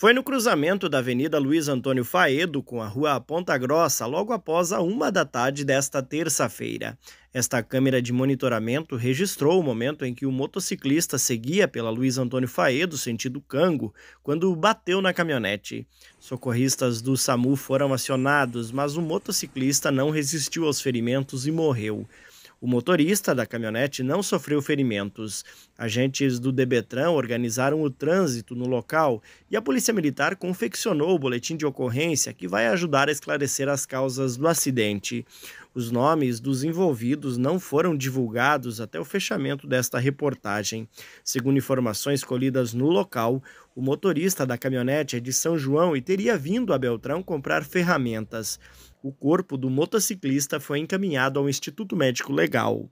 Foi no cruzamento da Avenida Luiz Antônio Faedo com a Rua Ponta Grossa, logo após a uma da tarde desta terça-feira. Esta câmera de monitoramento registrou o momento em que o motociclista seguia pela Luiz Antônio Faedo, sentido Cango, quando bateu na caminhonete. Socorristas do SAMU foram acionados, mas o motociclista não resistiu aos ferimentos e morreu. O motorista da caminhonete não sofreu ferimentos. Agentes do Debetran organizaram o trânsito no local e a Polícia Militar confeccionou o boletim de ocorrência que vai ajudar a esclarecer as causas do acidente. Os nomes dos envolvidos não foram divulgados até o fechamento desta reportagem. Segundo informações colhidas no local, o motorista da caminhonete é de São João e teria vindo a Beltrão comprar ferramentas. O corpo do motociclista foi encaminhado ao Instituto Médico Legal.